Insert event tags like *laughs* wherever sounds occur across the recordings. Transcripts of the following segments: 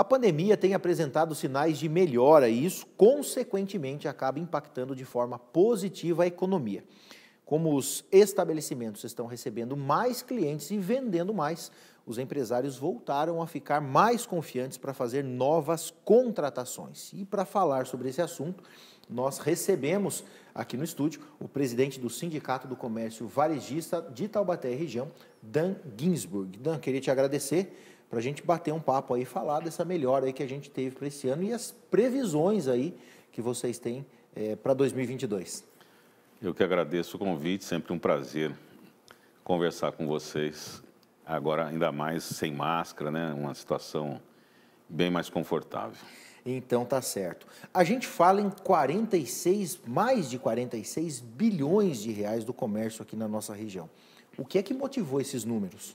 A pandemia tem apresentado sinais de melhora e isso, consequentemente, acaba impactando de forma positiva a economia. Como os estabelecimentos estão recebendo mais clientes e vendendo mais, os empresários voltaram a ficar mais confiantes para fazer novas contratações. E para falar sobre esse assunto, nós recebemos aqui no estúdio o presidente do Sindicato do Comércio Varejista de Taubaté e Região, Dan Ginsburg. Dan, queria te agradecer para a gente bater um papo aí, falar dessa melhora aí que a gente teve para esse ano e as previsões aí que vocês têm é, para 2022. Eu que agradeço o convite, sempre um prazer conversar com vocês. Agora, ainda mais sem máscara, né? Uma situação bem mais confortável. Então tá certo. A gente fala em 46, mais de 46 bilhões de reais do comércio aqui na nossa região. O que é que motivou esses números?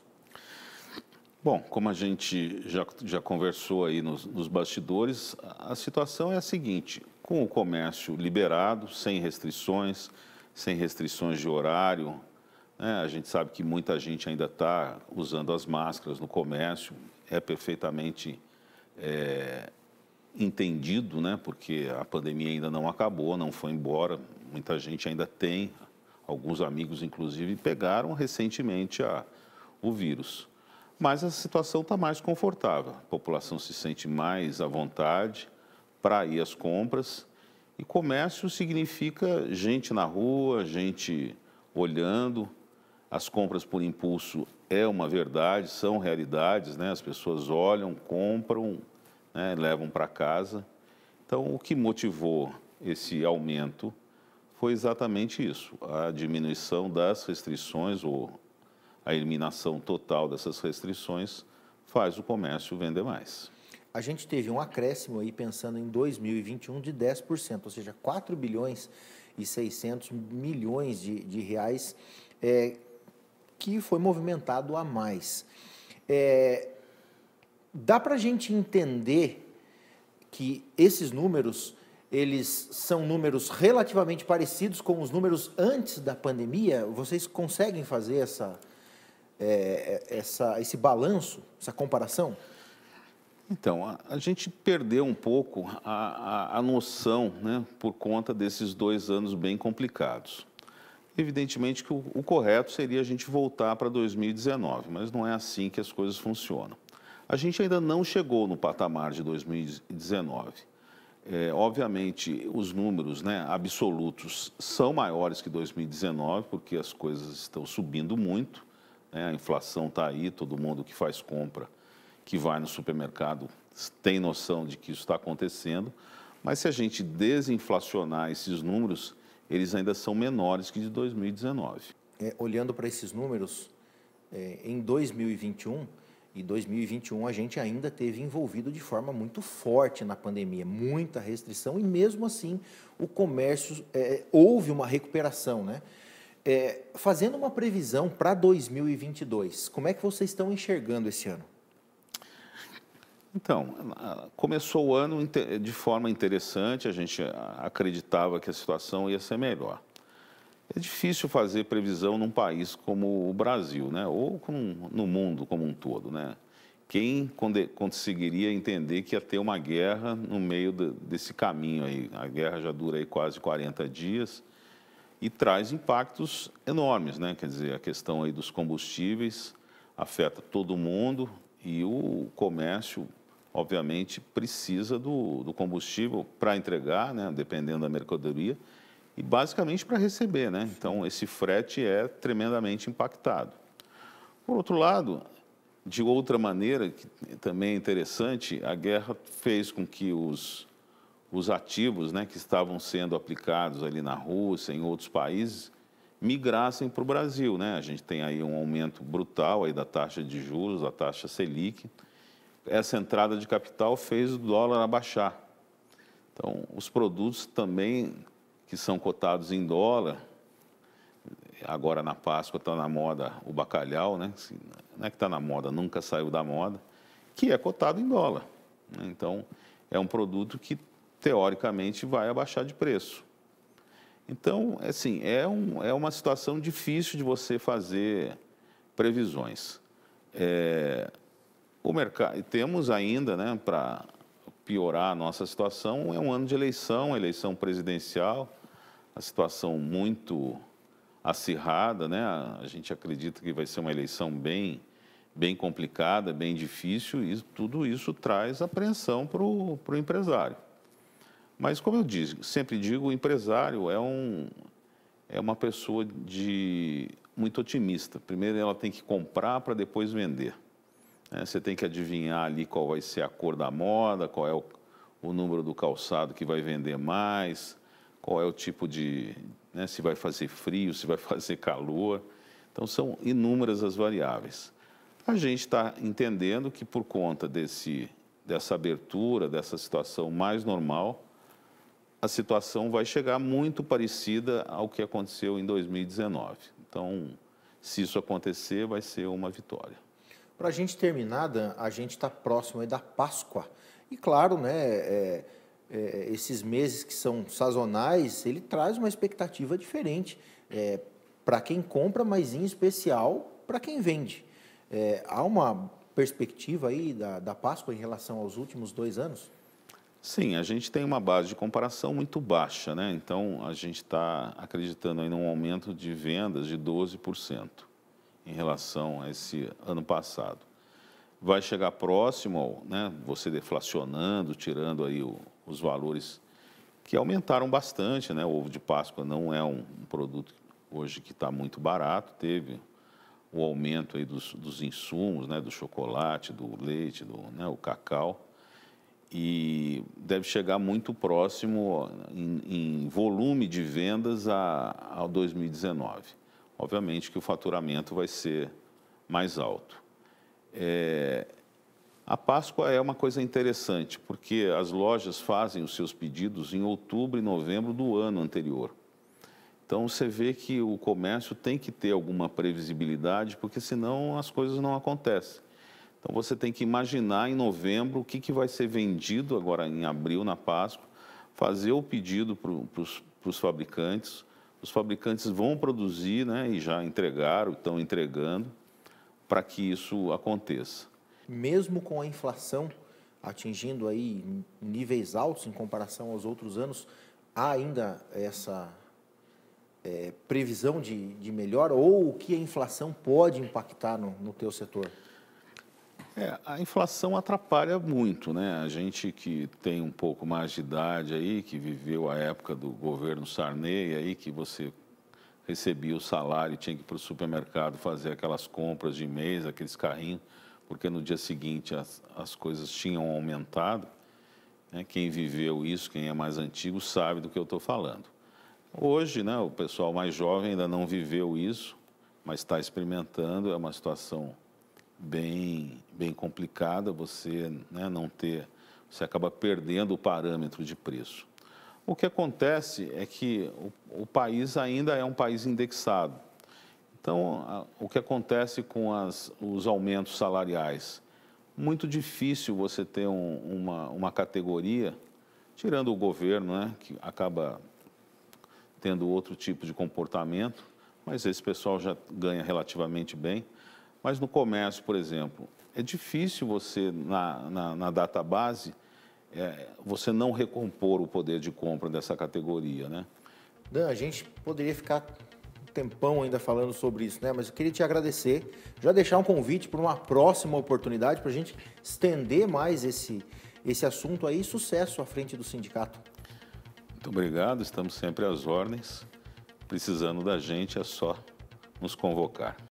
Bom, como a gente já, já conversou aí nos, nos bastidores, a, situação é a seguinte: com o comércio liberado, sem restrições, sem restrições de horário, né, a gente sabe que muita gente ainda está usando as máscaras no comércio, é perfeitamente é, entendido, né, porque a pandemia ainda não acabou, não foi embora, muita gente ainda tem, alguns amigos inclusive pegaram recentemente a, o vírus. Mas a situação está mais confortável. A população se sente mais à vontade para ir às compras. E comércio significa gente na rua, gente olhando. As compras por impulso é uma verdade, são realidades, né? As pessoas olham, compram, né? levam para casa. Então, o que motivou esse aumento foi exatamente isso, a diminuição das restrições ou a eliminação total dessas restrições faz o comércio vender mais. A gente teve um acréscimo aí pensando em 2021 de 10%, ou seja, 4 bilhões e 600 milhões de, de reais é, que foi movimentado a mais. É, dá para a gente entender que esses números eles são números relativamente parecidos com os números antes da pandemia? Vocês conseguem fazer essa, é, é, essa, esse balanço, essa comparação? Então, a, a gente perdeu um pouco a, a, a noção, né, por conta desses dois anos bem complicados. Evidentemente que o, o correto seria a gente voltar para 2019, mas não é assim que as coisas funcionam. A gente ainda não chegou no patamar de 2019. É, obviamente, os números né, absolutos são maiores que 2019, porque as coisas estão subindo muito né? a inflação está aí, todo mundo que faz compra, que vai no supermercado, tem noção de que isso está acontecendo, mas se a gente desinflacionar esses números, eles ainda são menores que de 2019. É, olhando para esses números, é, em 2021, e 2021 a gente ainda teve envolvido de forma muito forte na pandemia, muita restrição e mesmo assim o comércio é, houve uma recuperação, né? É, fazendo uma previsão para 2022, como é que vocês estão enxergando esse ano? Então, começou o ano de forma interessante, a gente acreditava que a situação ia ser melhor. É difícil fazer previsão num país como o Brasil, né? ou com, no mundo como um todo. Né? Quem conseguiria entender que ia ter uma guerra no meio desse caminho aí? A guerra já dura aí quase 40 dias e traz impactos enormes, né? Quer dizer, a questão aí dos combustíveis afeta todo mundo e o comércio, obviamente, precisa do, do combustível para entregar, né? Dependendo da mercadoria e basicamente para receber, né? Então esse frete é tremendamente impactado. Por outro lado, de outra maneira que também é interessante, a guerra fez com que os os ativos né, que estavam sendo aplicados ali na Rússia, em outros países, migrassem para o Brasil. Né? A gente tem aí um aumento brutal aí da taxa de juros, da taxa Selic. Essa entrada de capital fez o dólar abaixar. Então, os produtos também que são cotados em dólar, agora na Páscoa está na moda o bacalhau, né? não é que está na moda, nunca saiu da moda, que é cotado em dólar. Né? Então, é um produto que teoricamente vai abaixar de preço. Então, assim, é, um, é uma situação difícil de você fazer previsões. É, o mercado, temos ainda, né, para piorar a nossa situação, é um ano de eleição, eleição presidencial, a situação muito acirrada, né? A gente acredita que vai ser uma eleição bem, bem complicada, bem difícil, e tudo isso traz apreensão para o empresário. Mas, como eu digo, sempre digo, o empresário é, um, é uma pessoa de muito otimista. Primeiro ela tem que comprar para depois vender. É, você tem que adivinhar ali qual vai ser a cor da moda, qual é o, o número do calçado que vai vender mais, qual é o tipo de. Né, se vai fazer frio, se vai *laughs* fazer calor. Então, são inúmeras as variáveis. A gente está entendendo que, por conta desse, dessa abertura, dessa situação mais normal, a situação vai chegar muito parecida ao que aconteceu em 2019. Então, se isso acontecer, vai ser uma vitória. Para a gente terminar, a gente está próximo da Páscoa. E claro, né, é, é, esses meses que são sazonais, ele traz uma expectativa diferente é, para quem compra, mas em especial para quem vende. É, há uma perspectiva aí da, da Páscoa em relação aos últimos dois anos? Sim, a gente tem uma base de comparação muito baixa, né? Então a gente está acreditando em um aumento de vendas de 12% em relação a esse ano passado. Vai chegar próximo, né? Você deflacionando, tirando aí o, os valores que aumentaram bastante, né? O ovo de Páscoa não é um, um produto hoje que está muito barato, teve o aumento aí dos, dos insumos, né? Do chocolate, do leite, do né? o cacau e deve chegar muito próximo em, em volume de vendas a, a 2019. Obviamente que o faturamento vai ser mais alto. É, a Páscoa é uma coisa interessante, porque as lojas fazem os seus pedidos em outubro e novembro do ano anterior. Então você vê que o comércio tem que ter alguma previsibilidade, porque senão as coisas não acontecem. Então você tem que imaginar em novembro o que, que vai ser vendido agora em abril, na Páscoa, fazer o pedido para os fabricantes. Os fabricantes vão produzir né, e já entregaram, estão entregando, para que isso aconteça. Mesmo com a inflação atingindo aí níveis altos em comparação aos outros anos, há ainda essa é, previsão de, de melhora ou o que a inflação pode impactar no, no teu setor? É, a inflação atrapalha muito, né? A gente que tem um pouco mais de idade aí, que viveu a época do governo Sarney aí, que você recebia o salário, e tinha que ir para o supermercado fazer aquelas compras de mês, aqueles carrinhos, porque no dia seguinte as, as coisas tinham aumentado. Né? Quem viveu isso, quem é mais antigo, sabe do que eu estou falando. Hoje, né, o pessoal mais jovem ainda não viveu isso, mas está experimentando, é uma situação bem, bem complicada você né, não ter, você acaba perdendo o parâmetro de preço. O que acontece é que o, o país ainda é um país indexado. Então, a, o que acontece com as, os aumentos salariais? Muito difícil você ter um, uma, uma categoria, tirando o governo, né, que acaba tendo outro tipo de comportamento, mas esse pessoal já ganha relativamente bem mas no comércio, por exemplo, é difícil você, na, na, na database, é, você não recompor o poder de compra dessa categoria, né? Dan, a gente poderia ficar um tempão ainda falando sobre isso, né? Mas eu queria te agradecer, já deixar um convite para uma próxima oportunidade para a gente estender mais esse, esse assunto aí. Sucesso à frente do sindicato. Muito obrigado, estamos sempre às ordens. Precisando da gente é só nos convocar.